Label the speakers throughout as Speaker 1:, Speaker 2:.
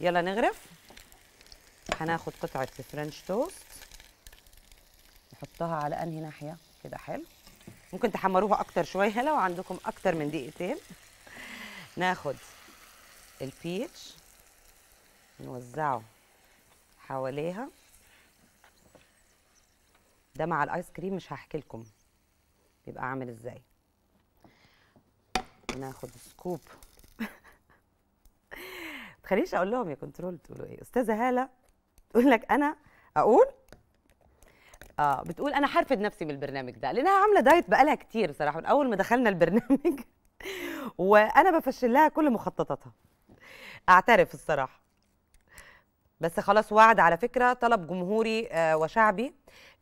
Speaker 1: يلا نغرف هناخد قطعه فرنش توست نحطها على انهي ناحيه كده حلو ممكن تحمروها اكتر شويه لو عندكم اكتر من دقيقتين ناخد البيتش نوزعه حواليها ده مع الايس كريم مش هحكي لكم بيبقى عامل ازاي ناخد سكوب تخليش اقول لهم يا كنترول تقولوا ايه استاذه هاله تقول لك انا اقول اه بتقول انا حرفد نفسي من البرنامج ده لانها عامله دايت بقالها كتير بصراحه من اول ما دخلنا البرنامج وانا بفشل لها كل مخططاتها اعترف الصراحه بس خلاص وعد على فكره طلب جمهوري آه، وشعبي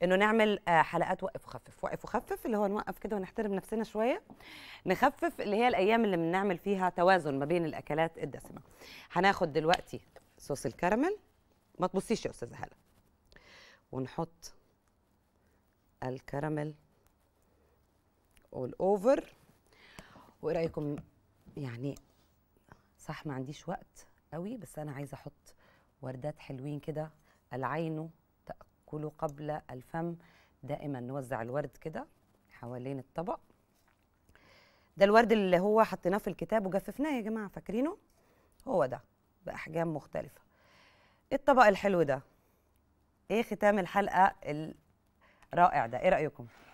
Speaker 1: انه نعمل آه، حلقات وقف وخفف وقف وخفف اللي هو نوقف كده ونحترم نفسنا شويه نخفف اللي هي الايام اللي بنعمل فيها توازن ما بين الاكلات الدسمه هناخد دلوقتي صوص الكراميل ما تبصيش يا استاذه هلا ونحط الكراميل اوفر وايه رايكم يعني صح ما عنديش وقت قوي بس انا عايزه احط وردات حلوين كده العين تأكل قبل الفم دائما نوزع الورد كده حوالين الطبق ده الورد اللي هو حطيناه في الكتاب وجففناه يا جماعه فاكرينه هو ده باحجام مختلفه الطبق الحلو ده ايه ختام الحلقه الرائع ده ايه رايكم